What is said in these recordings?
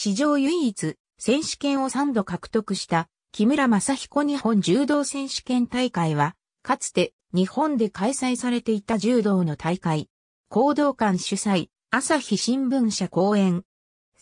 史上唯一、選手権を3度獲得した木村正彦日本柔道選手権大会は、かつて日本で開催されていた柔道の大会。行動館主催、朝日新聞社講演。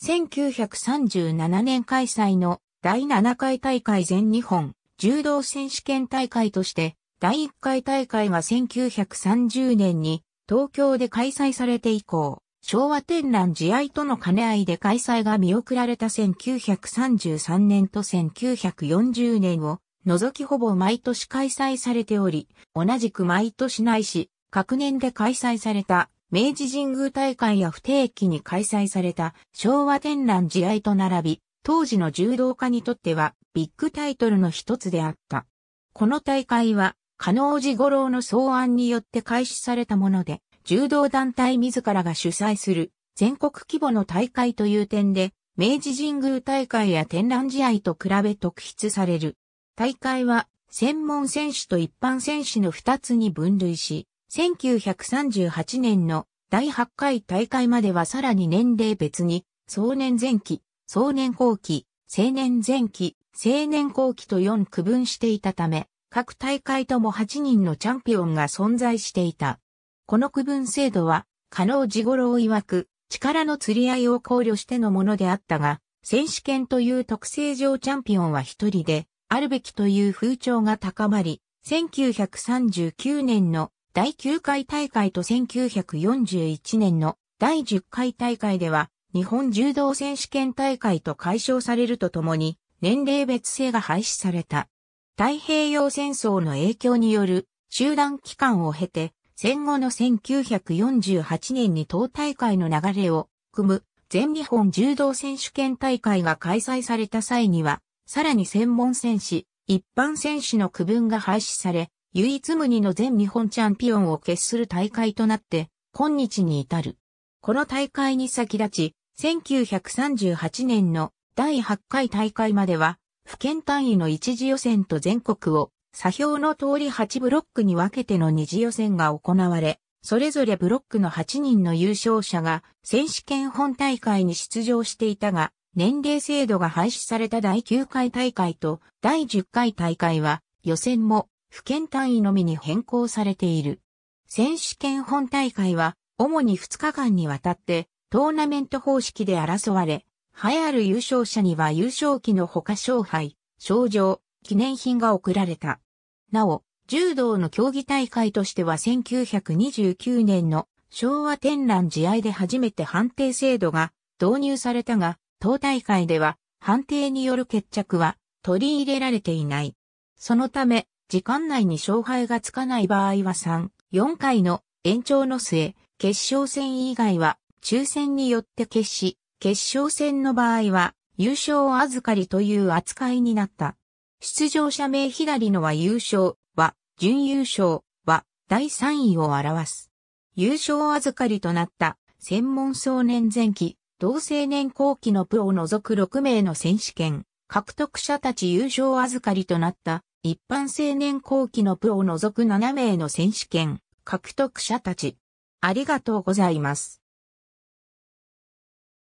1937年開催の第7回大会全日本柔道選手権大会として、第1回大会は1930年に東京で開催されて以降、昭和天覧試合との兼ね合いで開催が見送られた1933年と1940年を除きほぼ毎年開催されており、同じく毎年ないし、各年で開催された明治神宮大会や不定期に開催された昭和天覧試合と並び、当時の柔道家にとってはビッグタイトルの一つであった。この大会は、加納寺五郎の草案によって開始されたもので、柔道団体自らが主催する全国規模の大会という点で、明治神宮大会や展覧試合と比べ特筆される。大会は専門選手と一般選手の2つに分類し、1938年の第8回大会まではさらに年齢別に、壮年前期、壮年後期、青年前期、青年後期と4区分していたため、各大会とも8人のチャンピオンが存在していた。この区分制度は、可能時頃を曰く、力の釣り合いを考慮してのものであったが、選手権という特性上チャンピオンは一人で、あるべきという風潮が高まり、1939年の第9回大会と1941年の第10回大会では、日本柔道選手権大会と解消されるとともに、年齢別制が廃止された。太平洋戦争の影響による集団期間を経て、戦後の1948年に党大会の流れを組む全日本柔道選手権大会が開催された際には、さらに専門選手、一般選手の区分が廃止され、唯一無二の全日本チャンピオンを決する大会となって、今日に至る。この大会に先立ち、1938年の第8回大会までは、府県単位の一次予選と全国を左表の通り8ブロックに分けての二次予選が行われ、それぞれブロックの8人の優勝者が選手権本大会に出場していたが、年齢制度が廃止された第9回大会と第10回大会は予選も府県単位のみに変更されている。選手権本大会は主に2日間にわたってトーナメント方式で争われ、栄えある優勝者には優勝旗のほか勝敗、賞状、記念品が贈られた。なお、柔道の競技大会としては1929年の昭和天覧試合で初めて判定制度が導入されたが、当大会では判定による決着は取り入れられていない。そのため、時間内に勝敗がつかない場合は3、4回の延長の末、決勝戦以外は抽選によって決し、決勝戦の場合は優勝預かりという扱いになった。出場者名左のは優勝は、準優勝は、第3位を表す。優勝預かりとなった専門少年前期、同青年後期のプロを除く6名の選手権、獲得者たち優勝預かりとなった一般青年後期のプロを除く7名の選手権、獲得者たち。ありがとうございます。